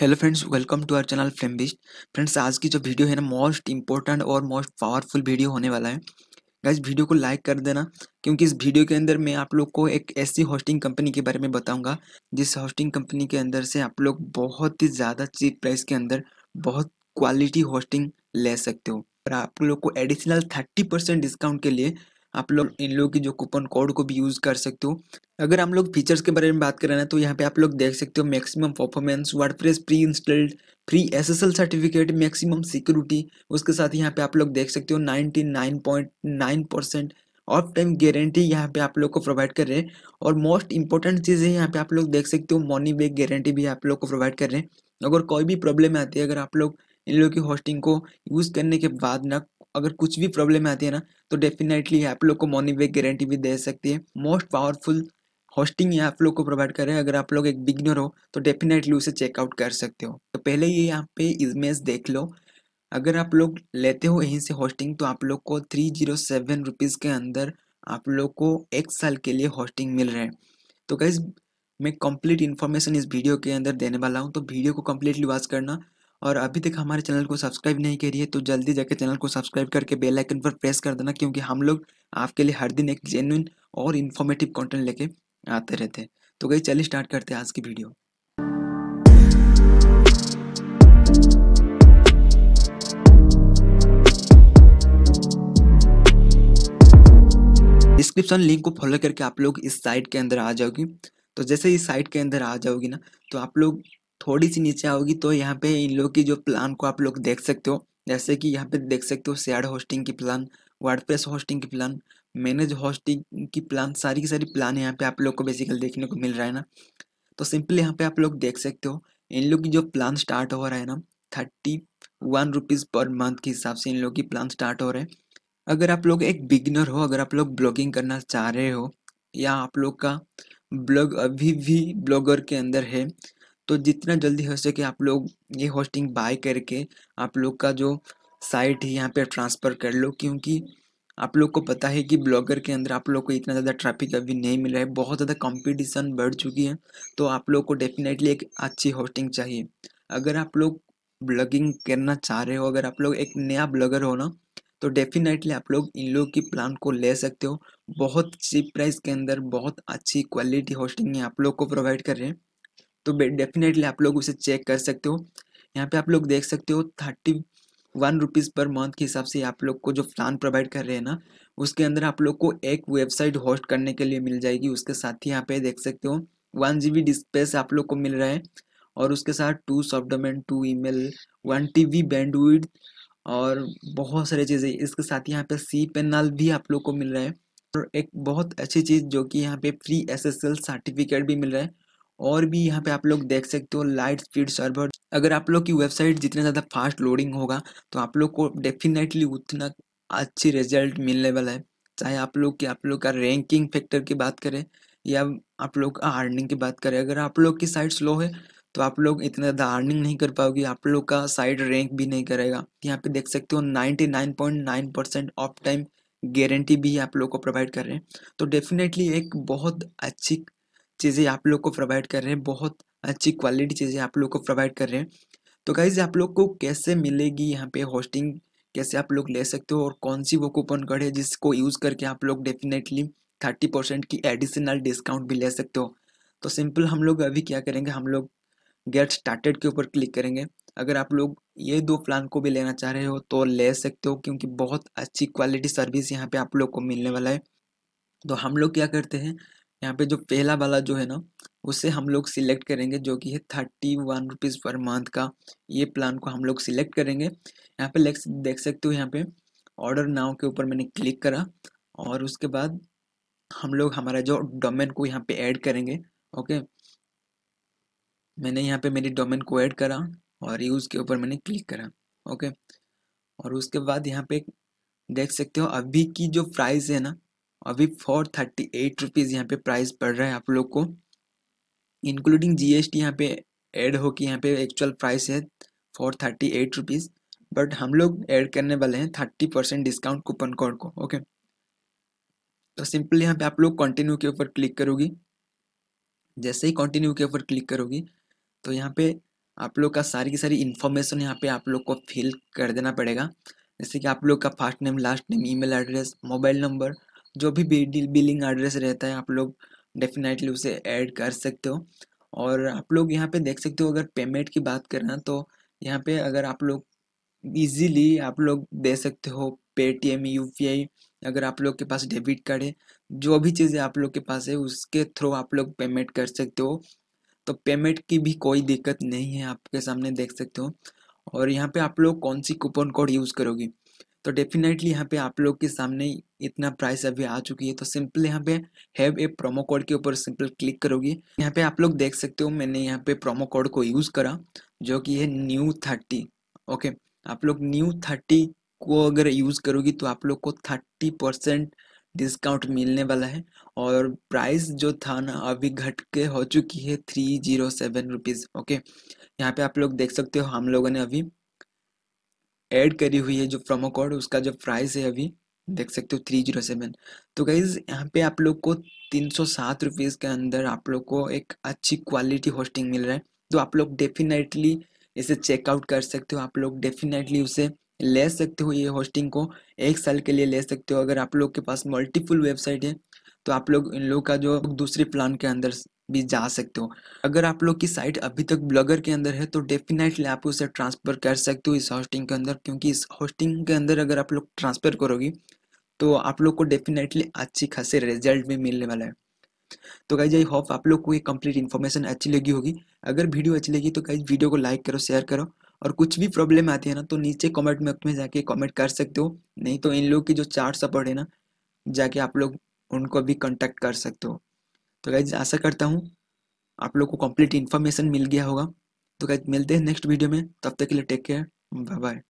hello friends welcome to our channel film beast friends आज की जो वीडियो है ना मोस्ट इंपॉर्टेंट और मोस्ट पावरफुल वीडियो होने वाला है गाइज वीडियो को लाइक कर देना क्योंकि इस वीडियो के अंदर मैं आप लोग को एक ऐसी होस्टिंग कंपनी के बारे में बताऊंगा जिस होस्टिंग कंपनी के अंदर से आप लोग बहुत ही ज़्यादा चीप प्राइस के अंदर बहुत क्वालिटी होस्टिंग ले सकते हो और आप लोग को एडिशनल थर्टी परसेंट डिस्काउंट के लिए आप लोग इन लोगों की जो कूपन कोड को भी यूज़ कर सकते हो अगर हम लोग फीचर्स के बारे में बात करें ना तो यहाँ पे आप लोग देख सकते हो maximum performance WordPress pre installed free SSL certificate maximum security उसके साथ यहाँ पे आप लोग देख सकते हो nine percent of time guarantee यहाँ पे आप लोग को प्रोवाइड कर रहे हैं और मोस्ट इंपॉर्टेंट चीज़ है यहाँ पे आप लोग देख सकते हो मनी बैक गारंटी भी आप लोग को प्रोवाइड कर रहे हैं अगर कोई भी प्रॉब्लम आती है अगर आप लोग इन लोग की होस्टिंग को यूज़ करने के बाद ना अगर कुछ भी प्रॉब्लम आती है ना तो डेफिनेटली आप लोग को मॉर्निंग वेक गारंटी भी दे सकती है मोस्ट पावरफुल होस्टिंग ये आप लोग को प्रोवाइड कर रहे हैं अगर आप लोग एक बिगनर हो तो डेफिनेटली उसे चेकआउट कर सकते हो तो पहले ये यहाँ पे इमेज देख लो अगर आप लोग लेते हो यहीं से होस्टिंग तो आप लोग को थ्री जीरो सेवन रुपीज़ के अंदर आप लोग को एक साल के लिए होस्टिंग मिल रहा है तो गैस मैं कंप्लीट इन्फॉर्मेशन इस वीडियो के अंदर देने वाला हूँ तो वीडियो को कम्प्लीटली वॉच करना और अभी तक हमारे चैनल को सब्सक्राइब नहीं करी है तो जल्दी जाकर चैनल को सब्सक्राइब करके बेल आइकन पर प्रेस कर देना क्योंकि हम लोग आपके लिए हर दिन एक जेन्यून और इन्फॉर्मेटिव कंटेंट लेके आते रहते हैं तो गई चलिए स्टार्ट करते हैं आज की वीडियो डिस्क्रिप्शन लिंक को फॉलो करके आप लोग इस साइट के अंदर आ जाओगी तो जैसे इस साइट के अंदर आ जाओगी ना तो आप लोग थोड़ी सी नीचे आओगी तो यहाँ पे इन लोग की जो प्लान को आप लोग देख सकते हो जैसे कि यहाँ पे देख सकते हो सैड होस्टिंग की प्लान वर्ड होस्टिंग की प्लान मैनेज होस्टिंग की प्लान सारी की सारी प्लान यहाँ पे आप लोग को बेसिकली देखने को मिल रहा है ना तो सिंपली यहाँ पे आप लोग देख सकते हो इन लोग की जो प्लान स्टार्ट हो रहा है ना thirty one rupees per month के हिसाब से इन लोग की प्लान स्टार्ट हो रहे हैं अगर आप लोग एक बिगनर हो अगर आप लोग ब्लॉगिंग करना चाह रहे हो या आप लोग का ब्लॉग अभी भी ब्लॉगर के अंदर है तो जितना जल्दी हो सके आप लोग ये होस्टिंग बाय करके आप लोग का जो साइट है यहाँ पे ट्रांसफ़र कर लो क्योंकि आप लोग को पता है कि ब्लॉगर के अंदर आप लोग को इतना ज़्यादा ट्रैफिक अभी नहीं मिल रहा है बहुत ज़्यादा कंपटीशन बढ़ चुकी है तो आप लोग को डेफिनेटली एक अच्छी होस्टिंग चाहिए अगर आप लोग ब्लॉगिंग करना चाह रहे हो अगर आप लोग एक नया ब्लॉगर हो ना तो डेफिनेटली आप लोग इन लोग की प्लान को ले सकते हो बहुत चीप प्राइस के अंदर बहुत अच्छी क्वालिटी होस्टिंग आप लोग को प्रोवाइड कर रहे हैं तो डेफिनेटली आप लोग उसे चेक कर सकते हो यहाँ पे आप लोग देख सकते हो thirty one rupees per month के हिसाब से आप लोग को जो प्लान प्रोवाइड कर रहे हैं ना उसके अंदर आप लोग को एक वेबसाइट होस्ट करने के लिए मिल जाएगी उसके साथ ही यहाँ पे देख सकते हो वन जी बी आप लोग को मिल रहा है और उसके साथ टू सॉफ्ट domain two email one T B bandwidth और बहुत सारी चीज़ें इसके साथ यहाँ पे सी पेनल भी आप लोग को मिल रहा है और एक बहुत अच्छी चीज़ जो कि यहाँ पे फ्री एस सर्टिफिकेट भी मिल रहा है और भी यहाँ पे आप लोग देख सकते हो लाइट स्पीड सर्वर अगर आप लोग की वेबसाइट जितना ज़्यादा फास्ट लोडिंग होगा तो आप लोग को डेफिनेटली उतना अच्छी रिजल्ट मिलने वाला है चाहे आप लोग की आप लोग का रैंकिंग फैक्टर की बात करें या आप लोग का अर्निंग की बात करें अगर आप लोग की साइट स्लो है तो आप लोग इतना ज़्यादा अर्निंग नहीं कर पाओगे आप लोग का साइट रैंक भी नहीं करेगा यहाँ पे देख सकते हो nine percent of time guarantee भी आप लोग को प्रोवाइड कर रहे हैं तो डेफिनेटली एक बहुत अच्छी चीज़ें आप लोग को प्रोवाइड कर रहे हैं बहुत अच्छी क्वालिटी चीज़ें आप लोग को प्रोवाइड कर रहे हैं तो गाइज आप लोग को कैसे मिलेगी यहाँ पे होस्टिंग कैसे आप लोग ले सकते हो और कौन सी वो कूपन कोड है जिसको यूज़ करके आप लोग डेफिनेटली थर्टी परसेंट की एडिशनल डिस्काउंट भी ले सकते हो तो सिंपल हम लोग अभी क्या करेंगे हम लोग गेट स्टार्टेड के ऊपर क्लिक करेंगे अगर आप लोग ये दो प्लान को भी लेना चाह रहे हो तो ले सकते हो क्योंकि बहुत अच्छी क्वालिटी सर्विस यहाँ पे आप लोग को मिलने वाला है तो हम लोग क्या करते हैं यहाँ पे जो पहला वाला जो है ना उसे हम लोग सिलेक्ट करेंगे जो कि है thirty one rupees per month का ये प्लान को हम लोग सिलेक्ट करेंगे यहाँ पे देख सकते हो यहाँ पे ऑर्डर नाव के ऊपर मैंने क्लिक करा और उसके बाद हम लोग हमारा जो डोमेन को यहाँ पे ऐड करेंगे ओके मैंने यहाँ पे मेरी डोमेन को ऐड करा और यूज़ के ऊपर मैंने क्लिक करा ओके और उसके बाद यहाँ पे देख सकते हो अभी की जो प्राइस है ना अभी फोर थर्टी एट रुपीज़ यहाँ पे प्राइस पड़ रहा है आप लोग को इंक्लूडिंग जीएसटी यहाँ पे ऐड हो यहाँ पे एक्चुअल प्राइस है four thirty eight rupees but हम लोग ऐड करने वाले हैं thirty percent discount coupon code को ओके तो सिंपली यहाँ पे आप लोग कंटिन्यू के ऊपर क्लिक करोगी जैसे ही कंटिन्यू के ऊपर क्लिक करोगी तो यहाँ पे आप लोग का सारी की सारी इन्फॉर्मेशन यहाँ पे आप लोग को फिल कर देना पड़ेगा जैसे कि आप लोग का first name last name email address mobile number जो भी बिलिंग एड्रेस रहता है आप लोग डेफिनेटली उसे ऐड कर सकते हो और आप लोग यहाँ पे देख सकते हो अगर पेमेंट की बात करना तो यहाँ पे अगर आप लोग इजीली आप लोग दे सकते हो पेटीएम यू अगर आप लोग के पास डेबिट कार्ड है जो भी चीज़ें आप लोग के पास है उसके थ्रू आप लोग पेमेंट कर सकते हो तो पेमेंट की भी कोई दिक्कत नहीं है आपके सामने देख सकते हो और यहाँ पे आप लोग कौन सी कूपन कोड यूज़ करोगे तो डेफिनेटली यहाँ पे आप लोग के सामने इतना प्राइस अभी आ चुकी है तो सिंपल यहाँ पे हैव ए प्रोमो कोड के ऊपर सिंपल क्लिक करोगे यहाँ पे आप लोग देख सकते हो मैंने यहाँ पे प्रोमो कोड को यूज़ करा जो कि है न्यू थर्टी ओके आप लोग न्यू थर्टी को अगर यूज़ करोगी तो आप लोग को थर्टी परसेंट डिस्काउंट मिलने वाला है और प्राइस जो था ना अभी घट के हो चुकी है three zero seven rupees okay यहाँ पे आप लोग देख सकते हो हम लोगों ने अभी ऐड करी हुई है जो प्रोमो कोड उसका जो प्राइस है अभी देख सकते हो थ्री जीरो सेवन तो गाइज यहाँ पे आप लोग को तीन सौ सात रुपीज़ के अंदर आप लोग को एक अच्छी क्वालिटी होस्टिंग मिल रहा है तो आप लोग डेफिनेटली इसे चेकआउट कर सकते हो आप लोग डेफिनेटली उसे ले सकते हो ये होस्टिंग को एक साल के लिए ले सकते हो अगर आप लोग के पास मल्टीपल वेबसाइट है तो आप लोग इन लोग का जो दूसरे प्लान के अंदर भी जा सकते हो अगर आप लोग की साइट अभी तक ब्लॉगर के अंदर है तो डेफिनेटली आप उसे ट्रांसफ़र कर सकते हो इस होस्टिंग के अंदर क्योंकि इस होस्टिंग के अंदर अगर आप लोग ट्रांसफ़र करोगे तो आप लोग को डेफिनेटली अच्छी खासे रिजल्ट भी मिलने वाला है तो गाइज आई होप आप लोग को ये कंप्लीट इन्फॉर्मेशन अच्छी लगी होगी अगर वीडियो अच्छी लगी तो गाइज वीडियो को लाइक करो शेयर करो और कुछ भी प्रॉब्लम आती है ना तो नीचे कमेंट बॉक्स में, में जाके कमेंट कर सकते हो नहीं तो इन लोग की जो चार सपोर्ट है ना जाके आप लोग उनको भी कॉन्टेक्ट कर सकते हो तो गाइज आशा करता हूँ आप लोग को कंप्लीट इन्फॉर्मेशन मिल गया होगा तो गाइज मिलते हैं नेक्स्ट वीडियो में तब तक के लिए टेक केयर बाय बाय